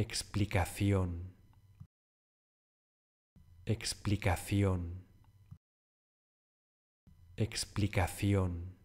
explicación, explicación, explicación.